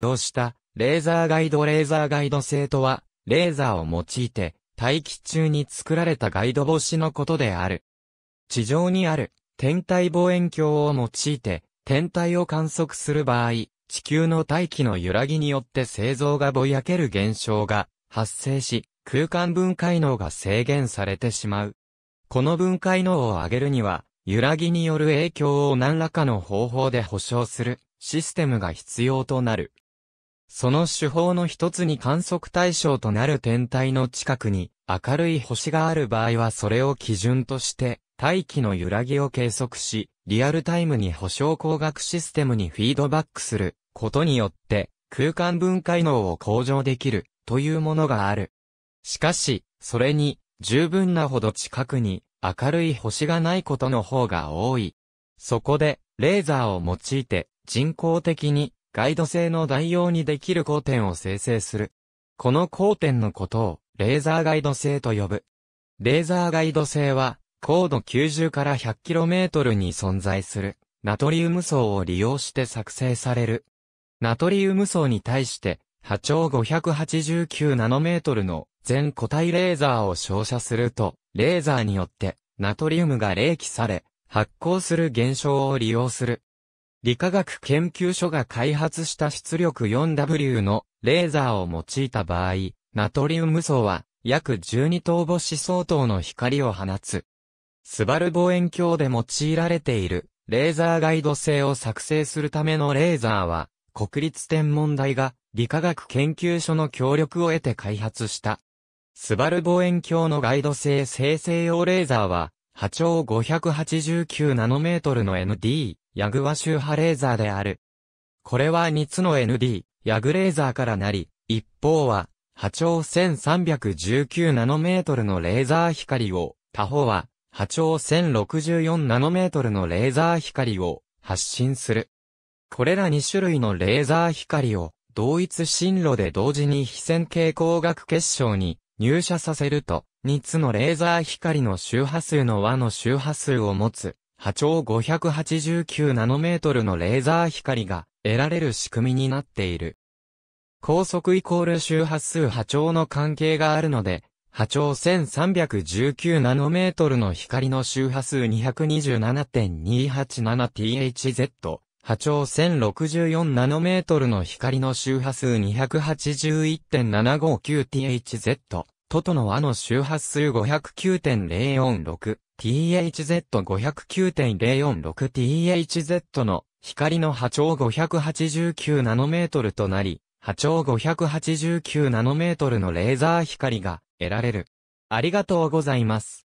どうしたレーザーガイドレーザーガイド性とは、レーザーを用いて大気中に作られたガイド帽子のことである。地上にある天体望遠鏡を用いて天体を観測する場合、地球の大気の揺らぎによって製造がぼやける現象が発生し、空間分解能が制限されてしまう。この分解能を上げるには、揺らぎによる影響を何らかの方法で保証するシステムが必要となる。その手法の一つに観測対象となる天体の近くに明るい星がある場合はそれを基準として大気の揺らぎを計測し、リアルタイムに保証工学システムにフィードバックすることによって空間分解能を向上できるというものがある。しかし、それに十分なほど近くに明るい星がないことの方が多い。そこで、レーザーを用いて人工的にガイド性の代用にできる光点を生成する。この光点のことを、レーザーガイド性と呼ぶ。レーザーガイド性は、高度90から 100km に存在する、ナトリウム層を利用して作成される。ナトリウム層に対して、波長5 8 9トルの全固体レーザーを照射すると、レーザーによって、ナトリウムが冷気され、発光する現象を利用する。理化学研究所が開発した出力 4W のレーザーを用いた場合、ナトリウム層は約12等母子相当の光を放つ。スバル望遠鏡で用いられているレーザーガイド性を作成するためのレーザーは、国立天文台が理化学研究所の協力を得て開発した。スバル望遠鏡のガイド性生成用レーザーは、波長589ナノメートルの ND、ヤグワ周波レーザーである。これは2つの ND、ヤグレーザーからなり、一方は、波長1 3 1 9トルのレーザー光を、他方は、波長1 0 6 4トルのレーザー光を発信する。これら2種類のレーザー光を同一進路で同時に非線形光学結晶に入射させると、3つのレーザー光の周波数の和の周波数を持つ波長589ナノメートルのレーザー光が得られる仕組みになっている。高速イコール周波数波長の関係があるので、波長1319ナノメートルの光の周波数 227.287THZ、波長1064ナノメートルの光の周波数 281.759THZ、トトの和の周波数 509.046THZ509.046THZ の光の波長5 8 9トルとなり、波長5 8 9トルのレーザー光が得られる。ありがとうございます。